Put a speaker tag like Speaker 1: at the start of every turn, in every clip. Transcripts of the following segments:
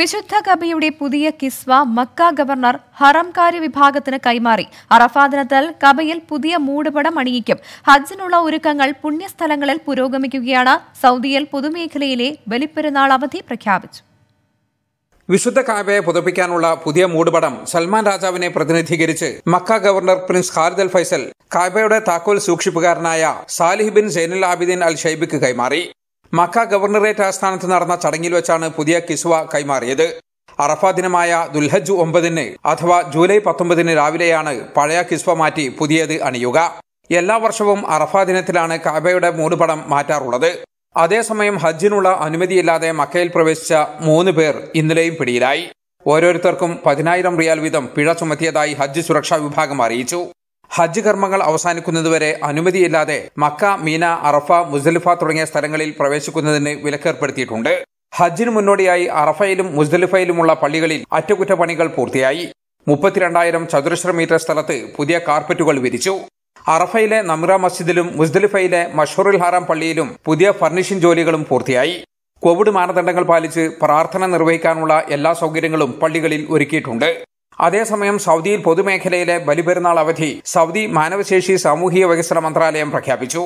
Speaker 1: വിശുദ്ധ കബിയുടെ പുതിയ കിസ്വ Mecca governor ഹറംകാരി വിഭാഗത്തിന് കൈമാറി അറഫാദിനത്തൽ കബയിൽ പുതിയ മൂടുപടം അണിയിക്കും ഹജ്ജിനുള്ള ഒരുക്കങ്ങൾ പുണ്യസ്ഥലങ്ങളിൽ പുരോഗമിക്കുകയാണ് സൗദിയൽ പൊതുമേഖലയിലെ ബലിപ്പെരുന്നാൾ അവധി പ്രഖ്യാപിച്ചു
Speaker 2: വിശുദ്ധ കാബയെ പുതപ്പിക്കാനുള്ള പുതിയ മൂടുപടം സൽമാൻ രാജാവിനെ പ്രതിനിധീകരിച്ച് Mecca governor Prince Khalid al Faisal കാബയുടെ താക്കോൽ സൂക്ഷിപ്പുകാരനായ Saleh bin Zainul Abidin al ഷൈബിക്ക് കൈമാറി മക്ക ഗവർണറേറ്റ് ആസ്ഥാനത്ത് നടന്ന ചടങ്ങിൽ വെച്ചാണ് പുതിയ കിസ്വ കൈമാറിയത് അറഫ ദിനമായ ദുൽഹജ് ഒമ്പതിന് അഥവാ ജൂലൈ പത്തൊമ്പതിന് രാവിലെയാണ് പഴയ കിസ്വ മാറ്റി പുതിയത് അണിയുക എല്ലാ വർഷവും അറഫ ദിനത്തിലാണ് കാബയുടെ മൂടുപടം മാറ്റാറുള്ളത് അതേസമയം ഹജ്ജിനുള്ള അനുമതിയില്ലാതെ മക്കയിൽ പ്രവേശിച്ച മൂന്ന് പേർ ഇന്നലെയും പിടിയിലായി ഓരോരുത്തർക്കും പതിനായിരം റിയാൽ വീതം പിഴ ചുമത്തിയതായി ഹജ്ജ് സുരക്ഷാ വിഭാഗം അറിയിച്ചു ഹജ്ജ് കർമ്മങ്ങൾ അവസാനിക്കുന്നതുവരെ അനുമതിയില്ലാതെ മക്ക മീന അറഫ മുസ്ദലിഫ തുടങ്ങിയ സ്ഥലങ്ങളിൽ പ്രവേശിക്കുന്നതിന് വിലക്കേർപ്പെടുത്തിയിട്ടുണ്ട് ഹജ്ജിന് മുന്നോടിയായി അറഫയിലും മുസ്ദലിഫയിലുമുള്ള പള്ളികളിൽ അറ്റകുറ്റപ്പണികൾ പൂർത്തിയായി മുപ്പത്തിരണ്ടായിരം ചതുരശ്ര മീറ്റർ സ്ഥലത്ത് പുതിയ കാർപ്പറ്റുകൾ വിരിച്ചു അറഫയിലെ നമ്ര മസ്ജിദിലും മുസ്ദലിഫയിലെ മഷൂറുൽ ഹറാം പള്ളിയിലും പുതിയ ഫർണിഷിംഗ് ജോലികളും പൂർത്തിയായി കോവിഡ് മാനദണ്ഡങ്ങൾ പാലിച്ച് പ്രാർത്ഥന നിർവഹിക്കാനുള്ള എല്ലാ സൗകര്യങ്ങളും പള്ളികളിൽ ഒരുക്കിയിട്ടുണ്ട് അതേസമയം സൗദിയിൽ പൊതുമേഖലയിലെ ബലിപെരുന്നാൾ അവധി സൗദി മാനവശേഷി സാമൂഹിക വികസന മന്ത്രാലയം പ്രഖ്യാപിച്ചു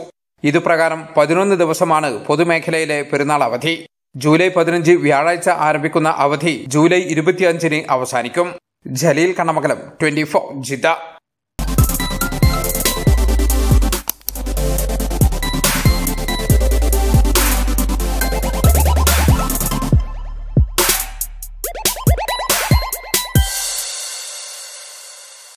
Speaker 2: ഇതുപ്രകാരം പതിനൊന്ന് ദിവസമാണ് പൊതുമേഖലയിലെ പെരുന്നാൾ അവധി ജൂലൈ പതിനഞ്ച് വ്യാഴാഴ്ച ആരംഭിക്കുന്ന അവധി ജൂലൈ ഇരുപത്തിയഞ്ചിന് അവസാനിക്കും ജലീൽ കണ്ണമകലം ട്വന്റി ഫോർ